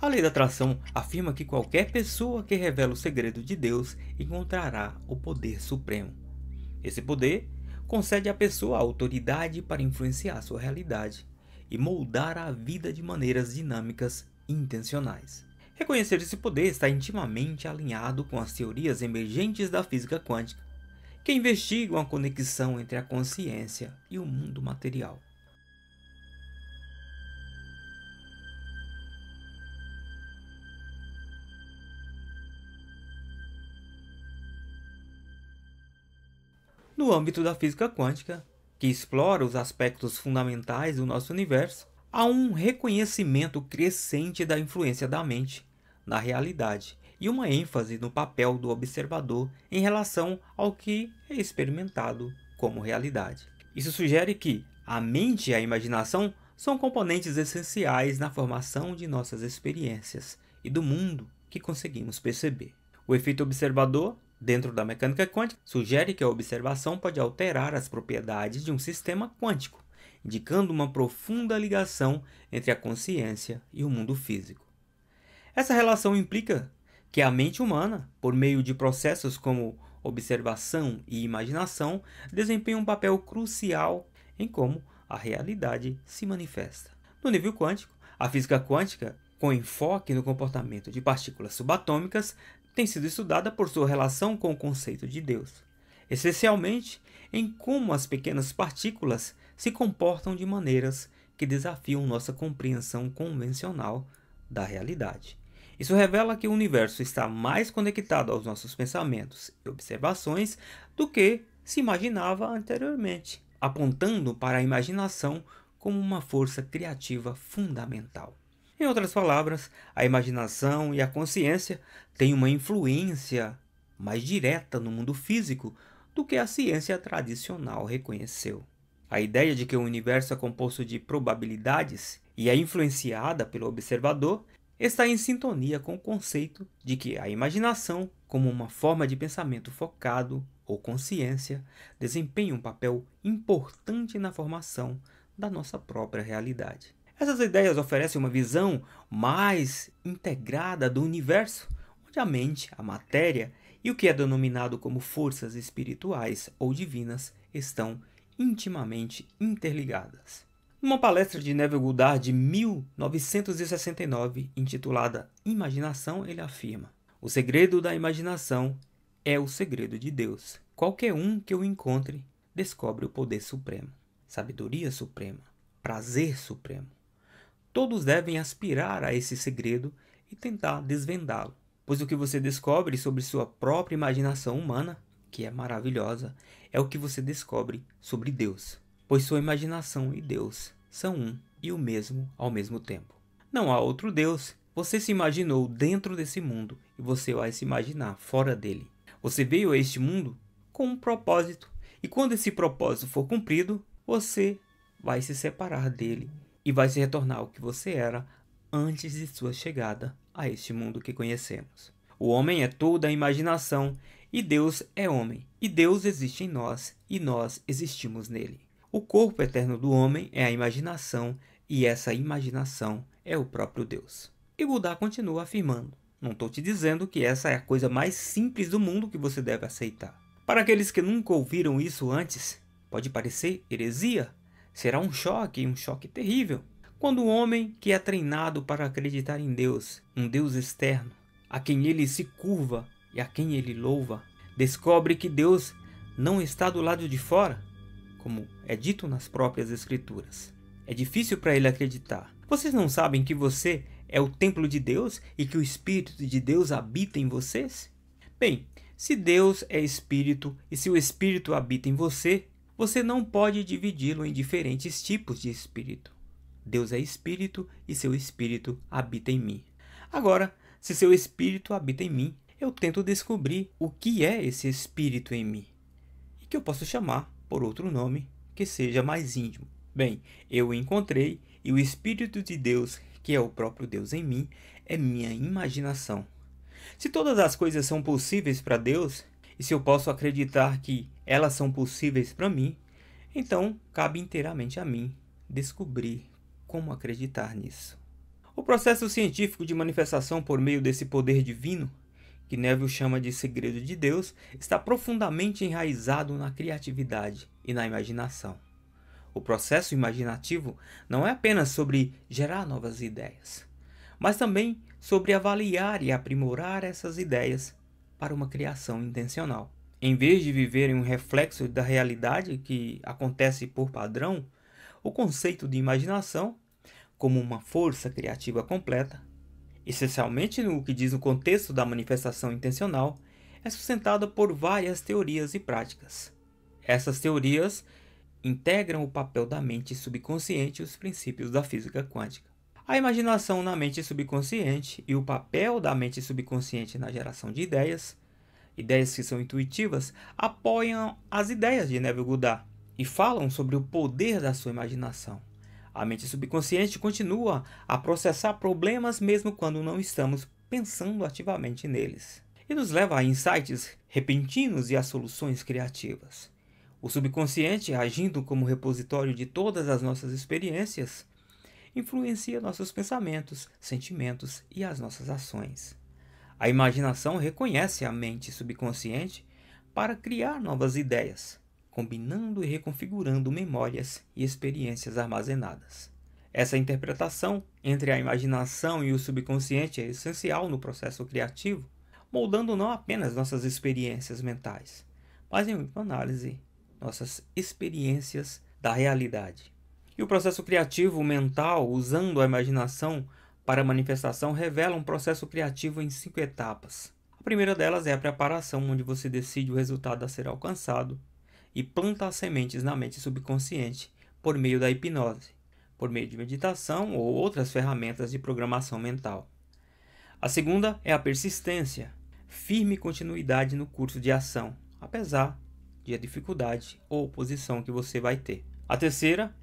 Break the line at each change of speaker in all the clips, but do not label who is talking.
A lei da atração afirma que qualquer pessoa que revela o segredo de Deus encontrará o poder supremo. Esse poder concede à pessoa a autoridade para influenciar sua realidade e moldar a vida de maneiras dinâmicas e intencionais. Reconhecer esse poder está intimamente alinhado com as teorias emergentes da física quântica que investigam a conexão entre a consciência e o mundo material. No âmbito da física quântica, que explora os aspectos fundamentais do nosso universo, há um reconhecimento crescente da influência da mente na realidade e uma ênfase no papel do observador em relação ao que é experimentado como realidade. Isso sugere que a mente e a imaginação são componentes essenciais na formação de nossas experiências e do mundo que conseguimos perceber. O efeito observador, dentro da mecânica quântica, sugere que a observação pode alterar as propriedades de um sistema quântico, indicando uma profunda ligação entre a consciência e o mundo físico. Essa relação implica que é a mente humana, por meio de processos como observação e imaginação, desempenha um papel crucial em como a realidade se manifesta. No nível quântico, a física quântica, com enfoque no comportamento de partículas subatômicas, tem sido estudada por sua relação com o conceito de Deus, especialmente em como as pequenas partículas se comportam de maneiras que desafiam nossa compreensão convencional da realidade. Isso revela que o universo está mais conectado aos nossos pensamentos e observações do que se imaginava anteriormente, apontando para a imaginação como uma força criativa fundamental. Em outras palavras, a imaginação e a consciência têm uma influência mais direta no mundo físico do que a ciência tradicional reconheceu. A ideia de que o universo é composto de probabilidades e é influenciada pelo observador está em sintonia com o conceito de que a imaginação, como uma forma de pensamento focado ou consciência, desempenha um papel importante na formação da nossa própria realidade. Essas ideias oferecem uma visão mais integrada do universo, onde a mente, a matéria e o que é denominado como forças espirituais ou divinas estão intimamente interligadas. Uma palestra de Neville Goddard de 1969, intitulada Imaginação, ele afirma: O segredo da imaginação é o segredo de Deus. Qualquer um que o encontre descobre o poder supremo, sabedoria suprema, prazer supremo. Todos devem aspirar a esse segredo e tentar desvendá-lo, pois o que você descobre sobre sua própria imaginação humana, que é maravilhosa, é o que você descobre sobre Deus pois sua imaginação e Deus são um e o mesmo ao mesmo tempo. Não há outro Deus. Você se imaginou dentro desse mundo e você vai se imaginar fora dele. Você veio a este mundo com um propósito, e quando esse propósito for cumprido, você vai se separar dele e vai se retornar ao que você era antes de sua chegada a este mundo que conhecemos. O homem é toda a imaginação e Deus é homem, e Deus existe em nós e nós existimos nele. O corpo eterno do homem é a imaginação, e essa imaginação é o próprio Deus. E Buda continua afirmando: Não estou te dizendo que essa é a coisa mais simples do mundo que você deve aceitar. Para aqueles que nunca ouviram isso antes, pode parecer heresia. Será um choque, um choque terrível. Quando o homem que é treinado para acreditar em Deus, um Deus externo, a quem ele se curva e a quem ele louva, descobre que Deus não está do lado de fora, como é dito nas próprias Escrituras. É difícil para ele acreditar. Vocês não sabem que você é o templo de Deus e que o Espírito de Deus habita em vocês? Bem, se Deus é Espírito e se o Espírito habita em você, você não pode dividi-lo em diferentes tipos de Espírito. Deus é Espírito e seu Espírito habita em mim. Agora, se seu Espírito habita em mim, eu tento descobrir o que é esse Espírito em mim e que eu posso chamar por outro nome que seja mais íntimo. Bem, eu encontrei e o Espírito de Deus, que é o próprio Deus em mim, é minha imaginação. Se todas as coisas são possíveis para Deus, e se eu posso acreditar que elas são possíveis para mim, então cabe inteiramente a mim descobrir como acreditar nisso. O processo científico de manifestação por meio desse poder divino que Neville chama de segredo de Deus, está profundamente enraizado na criatividade e na imaginação. O processo imaginativo não é apenas sobre gerar novas ideias, mas também sobre avaliar e aprimorar essas ideias para uma criação intencional. Em vez de viverem um reflexo da realidade que acontece por padrão, o conceito de imaginação, como uma força criativa completa, essencialmente no que diz o contexto da manifestação intencional, é sustentada por várias teorias e práticas. Essas teorias integram o papel da mente subconsciente e os princípios da física quântica. A imaginação na mente subconsciente e o papel da mente subconsciente na geração de ideias, ideias que são intuitivas, apoiam as ideias de Neville Goddard e falam sobre o poder da sua imaginação. A mente subconsciente continua a processar problemas mesmo quando não estamos pensando ativamente neles, e nos leva a insights repentinos e a soluções criativas. O subconsciente, agindo como repositório de todas as nossas experiências, influencia nossos pensamentos, sentimentos e as nossas ações. A imaginação reconhece a mente subconsciente para criar novas ideias, combinando e reconfigurando memórias e experiências armazenadas. Essa interpretação entre a imaginação e o subconsciente é essencial no processo criativo, moldando não apenas nossas experiências mentais, mas em última análise, nossas experiências da realidade. E o processo criativo mental, usando a imaginação para a manifestação, revela um processo criativo em cinco etapas. A primeira delas é a preparação, onde você decide o resultado a ser alcançado e plantar sementes na mente subconsciente por meio da hipnose, por meio de meditação ou outras ferramentas de programação mental. A segunda é a persistência, firme continuidade no curso de ação, apesar de a dificuldade ou oposição que você vai ter. A terceira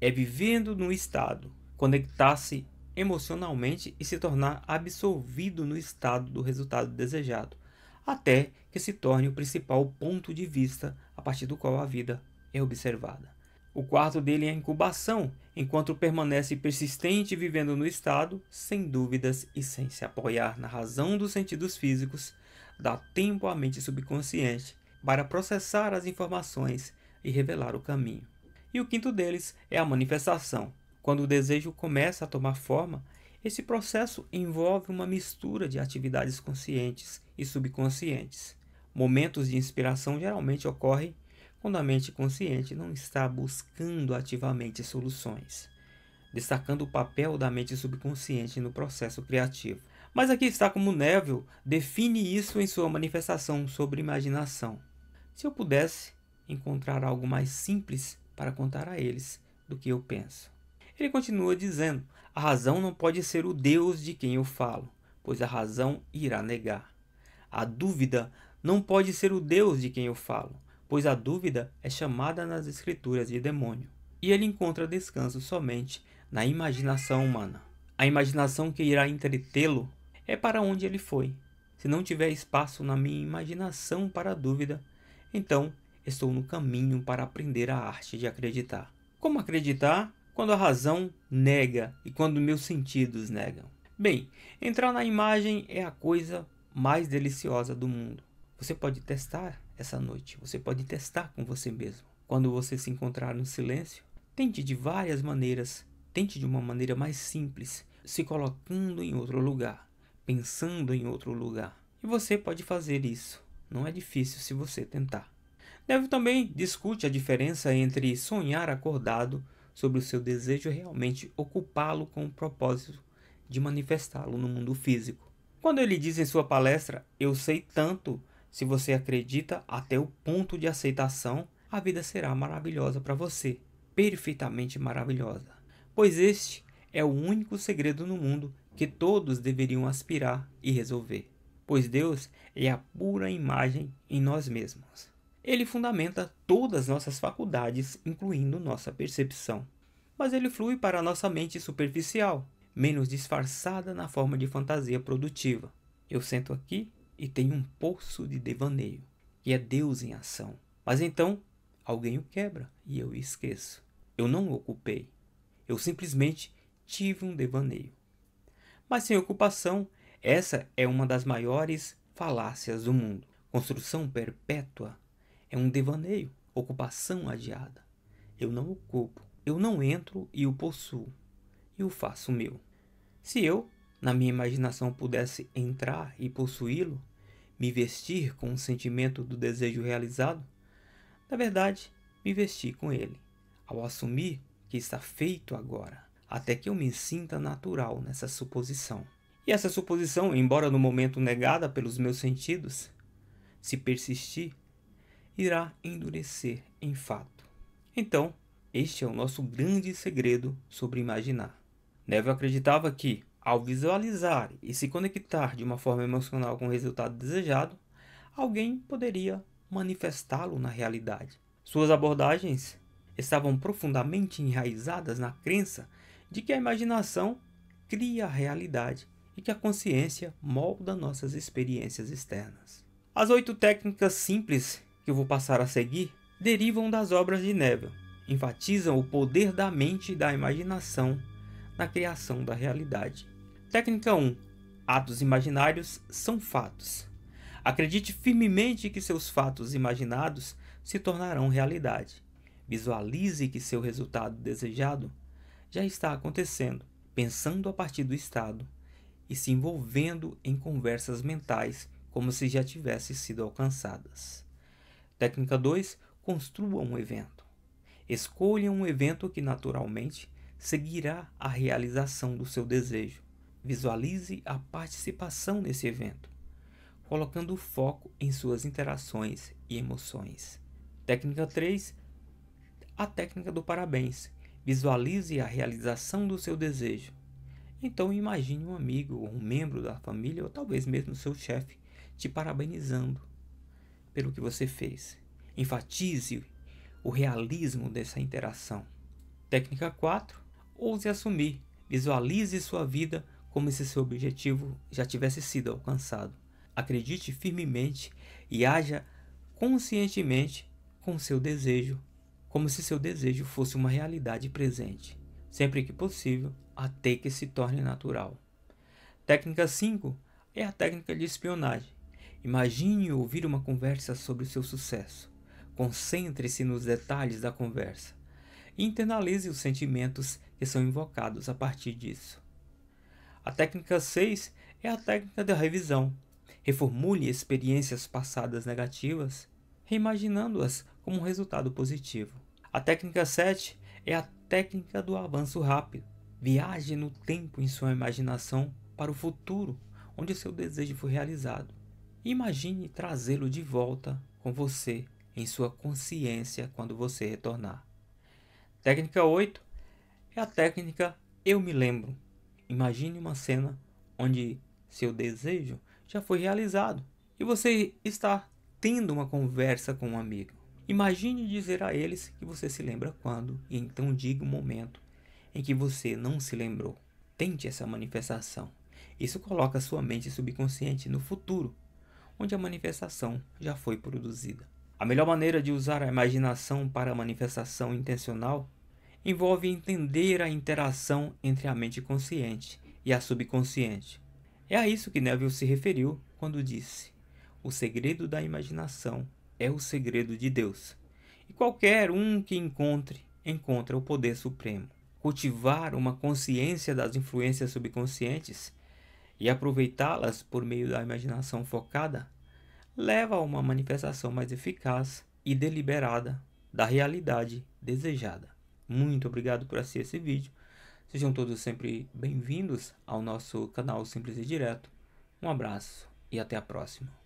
é vivendo no estado, conectar-se emocionalmente e se tornar absorvido no estado do resultado desejado, até que se torne o principal ponto de vista a partir do qual a vida é observada. O quarto dele é a incubação, enquanto permanece persistente vivendo no estado, sem dúvidas e sem se apoiar na razão dos sentidos físicos, dá tempo à mente subconsciente para processar as informações e revelar o caminho. E o quinto deles é a manifestação, quando o desejo começa a tomar forma esse processo envolve uma mistura de atividades conscientes e subconscientes. Momentos de inspiração geralmente ocorrem quando a mente consciente não está buscando ativamente soluções, destacando o papel da mente subconsciente no processo criativo. Mas aqui está como Neville define isso em sua manifestação sobre imaginação. Se eu pudesse encontrar algo mais simples para contar a eles do que eu penso. Ele continua dizendo: A razão não pode ser o Deus de quem eu falo, pois a razão irá negar. A dúvida não pode ser o Deus de quem eu falo, pois a dúvida é chamada nas Escrituras de demônio. E ele encontra descanso somente na imaginação humana. A imaginação que irá entretê-lo é para onde ele foi. Se não tiver espaço na minha imaginação para a dúvida, então estou no caminho para aprender a arte de acreditar. Como acreditar? quando a razão nega e quando meus sentidos negam. Bem, entrar na imagem é a coisa mais deliciosa do mundo. Você pode testar essa noite, você pode testar com você mesmo. Quando você se encontrar no silêncio, tente de várias maneiras, tente de uma maneira mais simples, se colocando em outro lugar, pensando em outro lugar. E você pode fazer isso. Não é difícil se você tentar. Deve também discute a diferença entre sonhar acordado sobre o seu desejo é realmente ocupá-lo com o propósito de manifestá-lo no mundo físico. Quando ele diz em sua palestra: Eu sei tanto, se você acredita até o ponto de aceitação, a vida será maravilhosa para você, perfeitamente maravilhosa. Pois este é o único segredo no mundo que todos deveriam aspirar e resolver. Pois Deus é a pura imagem em nós mesmos. Ele fundamenta todas as nossas faculdades, incluindo nossa percepção. Mas ele flui para a nossa mente superficial, menos disfarçada na forma de fantasia produtiva. Eu sento aqui e tenho um poço de devaneio, e é Deus em ação. Mas então, alguém o quebra e eu esqueço. Eu não o ocupei. Eu simplesmente tive um devaneio. Mas sem ocupação, essa é uma das maiores falácias do mundo. Construção perpétua é um devaneio, ocupação adiada. Eu não ocupo, eu não entro e o possuo, e o faço meu. Se eu, na minha imaginação, pudesse entrar e possuí-lo, me vestir com o sentimento do desejo realizado, na verdade, me vesti com ele, ao assumir que está feito agora, até que eu me sinta natural nessa suposição. E essa suposição, embora no momento negada pelos meus sentidos, se persistir, irá endurecer em fato. Então, este é o nosso grande segredo sobre imaginar. Neville acreditava que, ao visualizar e se conectar de uma forma emocional com o resultado desejado, alguém poderia manifestá-lo na realidade. Suas abordagens estavam profundamente enraizadas na crença de que a imaginação cria a realidade e que a consciência molda nossas experiências externas. As oito técnicas simples que eu vou passar a seguir derivam das obras de Neville, enfatizam o poder da mente e da imaginação na criação da realidade. Técnica 1. Atos imaginários são fatos. Acredite firmemente que seus fatos imaginados se tornarão realidade. Visualize que seu resultado desejado já está acontecendo, pensando a partir do estado e se envolvendo em conversas mentais como se já tivessem sido alcançadas. Técnica 2: construa um evento. Escolha um evento que naturalmente seguirá a realização do seu desejo. Visualize a participação nesse evento, colocando foco em suas interações e emoções. Técnica 3: a técnica do parabéns. Visualize a realização do seu desejo. Então imagine um amigo ou um membro da família ou talvez mesmo seu chefe te parabenizando pelo que você fez. Enfatize o realismo dessa interação. Técnica 4. Ouse assumir. Visualize sua vida como se seu objetivo já tivesse sido alcançado. Acredite firmemente e haja conscientemente com seu desejo, como se seu desejo fosse uma realidade presente. Sempre que possível, até que se torne natural. Técnica 5 é a técnica de espionagem. Imagine ouvir uma conversa sobre o seu sucesso. Concentre-se nos detalhes da conversa e internalize os sentimentos que são invocados a partir disso. A técnica 6 é a técnica da revisão. Reformule experiências passadas negativas, reimaginando-as como um resultado positivo. A técnica 7 é a técnica do avanço rápido. Viaje no tempo em sua imaginação para o futuro, onde o seu desejo foi realizado. Imagine trazê-lo de volta com você em sua consciência quando você retornar. Técnica 8 é a técnica eu me lembro. Imagine uma cena onde seu desejo já foi realizado e você está tendo uma conversa com um amigo. Imagine dizer a eles que você se lembra quando e então diga o momento em que você não se lembrou. Tente essa manifestação. Isso coloca sua mente subconsciente no futuro onde a manifestação já foi produzida. A melhor maneira de usar a imaginação para a manifestação intencional envolve entender a interação entre a mente consciente e a subconsciente. É a isso que Neville se referiu quando disse: O segredo da imaginação é o segredo de Deus. E qualquer um que encontre, encontra o poder supremo. Cultivar uma consciência das influências subconscientes e aproveitá-las por meio da imaginação focada leva a uma manifestação mais eficaz e deliberada da realidade desejada. Muito obrigado por assistir esse vídeo. Sejam todos sempre bem-vindos ao nosso canal Simples e Direto. Um abraço e até a próxima.